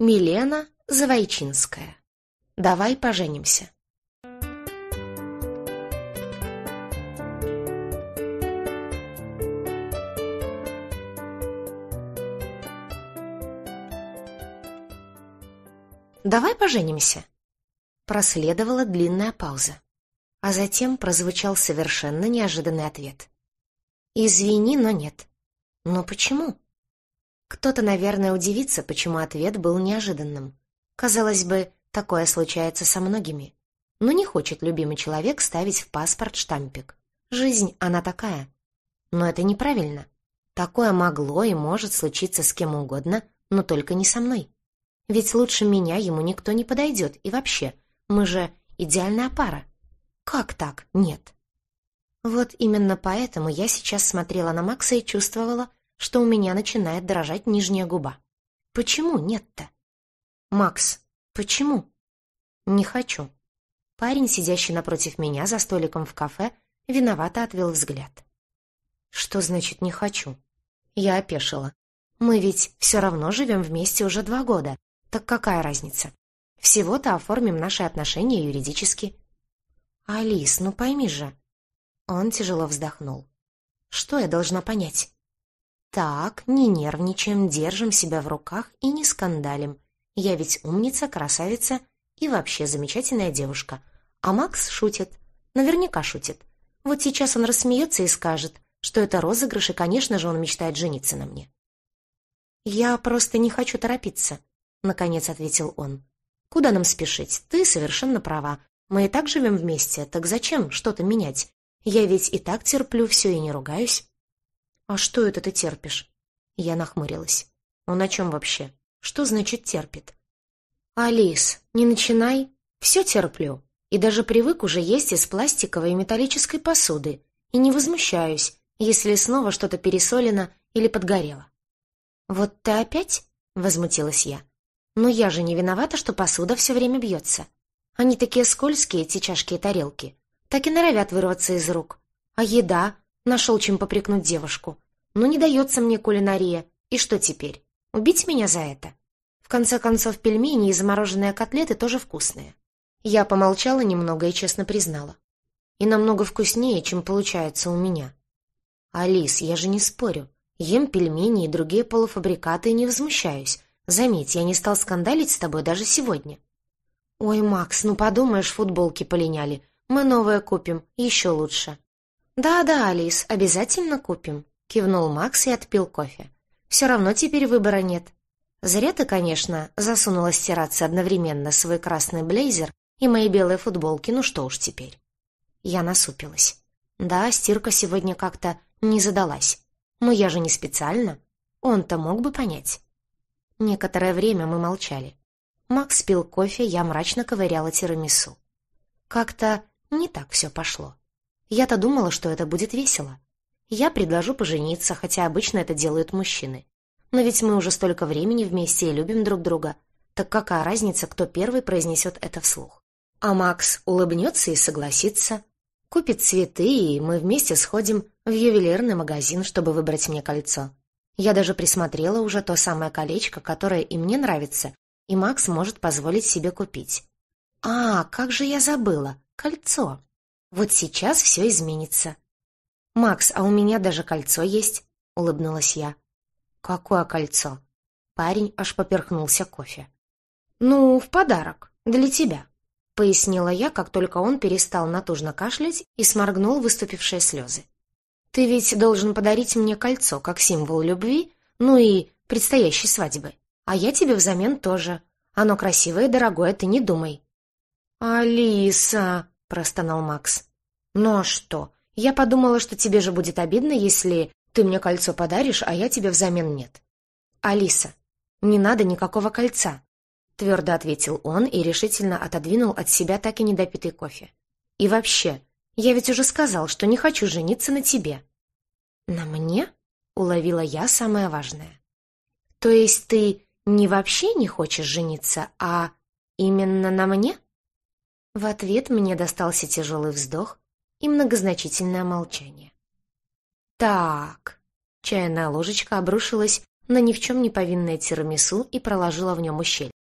Милена Завойчинская. Давай поженимся. Давай поженимся. Проследовала длинная пауза, а затем прозвучал совершенно неожиданный ответ. Извини, но нет. Но почему? Кто-то, наверное, удивится, почему ответ был неожиданным. Казалось бы, такое случается со многими. Но не хочет любимый человек ставить в паспорт штампик. Жизнь, она такая. Но это неправильно. Такое могло и может случиться с кем угодно, но только не со мной. Ведь лучше меня ему никто не подойдет, и вообще, мы же идеальная пара. Как так? Нет. Вот именно поэтому я сейчас смотрела на Макса и чувствовала, что у меня начинает дрожать нижняя губа. Почему нет-то? Макс, почему? Не хочу. Парень, сидящий напротив меня за столиком в кафе, виновато отвел взгляд. Что значит «не хочу»? Я опешила. Мы ведь все равно живем вместе уже два года. Так какая разница? Всего-то оформим наши отношения юридически. Алис, ну пойми же. Он тяжело вздохнул. Что я должна понять? Так, не нервничаем, держим себя в руках и не скандалим. Я ведь умница, красавица и вообще замечательная девушка. А Макс шутит. Наверняка шутит. Вот сейчас он рассмеется и скажет, что это розыгрыш, и, конечно же, он мечтает жениться на мне. «Я просто не хочу торопиться», — наконец ответил он. «Куда нам спешить? Ты совершенно права. Мы и так живем вместе, так зачем что-то менять? Я ведь и так терплю все и не ругаюсь». «А что это ты терпишь?» Я нахмурилась. «Он о чем вообще? Что значит терпит?» «Алис, не начинай. Все терплю. И даже привык уже есть из пластиковой и металлической посуды. И не возмущаюсь, если снова что-то пересолено или подгорело». «Вот ты опять?» — возмутилась я. «Но я же не виновата, что посуда все время бьется. Они такие скользкие, эти чашки и тарелки. Так и норовят вырваться из рук. А еда? Нашел чем попрекнуть девушку. но ну, не дается мне кулинария. И что теперь? Убить меня за это? В конце концов, пельмени и замороженные котлеты тоже вкусные. Я помолчала немного и честно признала. И намного вкуснее, чем получается у меня. Алис, я же не спорю. Ем пельмени и другие полуфабрикаты и не возмущаюсь. Заметь, я не стал скандалить с тобой даже сегодня. Ой, Макс, ну подумаешь, футболки полиняли. Мы новые купим, еще лучше. «Да-да, Алис, обязательно купим», — кивнул Макс и отпил кофе. «Все равно теперь выбора нет». Зря ты, конечно, засунула стираться одновременно свой красный блейзер и мои белые футболки, ну что уж теперь. Я насупилась. Да, стирка сегодня как-то не задалась. Но я же не специально. Он-то мог бы понять. Некоторое время мы молчали. Макс пил кофе, я мрачно ковыряла тирамису. Как-то не так все пошло. Я-то думала, что это будет весело. Я предложу пожениться, хотя обычно это делают мужчины. Но ведь мы уже столько времени вместе и любим друг друга. Так какая разница, кто первый произнесет это вслух? А Макс улыбнется и согласится. Купит цветы, и мы вместе сходим в ювелирный магазин, чтобы выбрать мне кольцо. Я даже присмотрела уже то самое колечко, которое и мне нравится, и Макс может позволить себе купить. А, как же я забыла! Кольцо! Вот сейчас все изменится. «Макс, а у меня даже кольцо есть», — улыбнулась я. «Какое кольцо?» Парень аж поперхнулся кофе. «Ну, в подарок. Для тебя», — пояснила я, как только он перестал натужно кашлять и сморгнул выступившие слезы. «Ты ведь должен подарить мне кольцо как символ любви, ну и предстоящей свадьбы. А я тебе взамен тоже. Оно красивое и дорогое, ты не думай». «Алиса!» — простонал Макс. «Ну а что? Я подумала, что тебе же будет обидно, если ты мне кольцо подаришь, а я тебе взамен нет». «Алиса, не надо никакого кольца», — твердо ответил он и решительно отодвинул от себя так и недопитый кофе. «И вообще, я ведь уже сказал, что не хочу жениться на тебе». «На мне?» — уловила я самое важное. «То есть ты не вообще не хочешь жениться, а именно на мне?» В ответ мне достался тяжелый вздох и многозначительное молчание. «Так...» Чайная ложечка обрушилась на ни в чем не повинное тирамису и проложила в нем ущелье.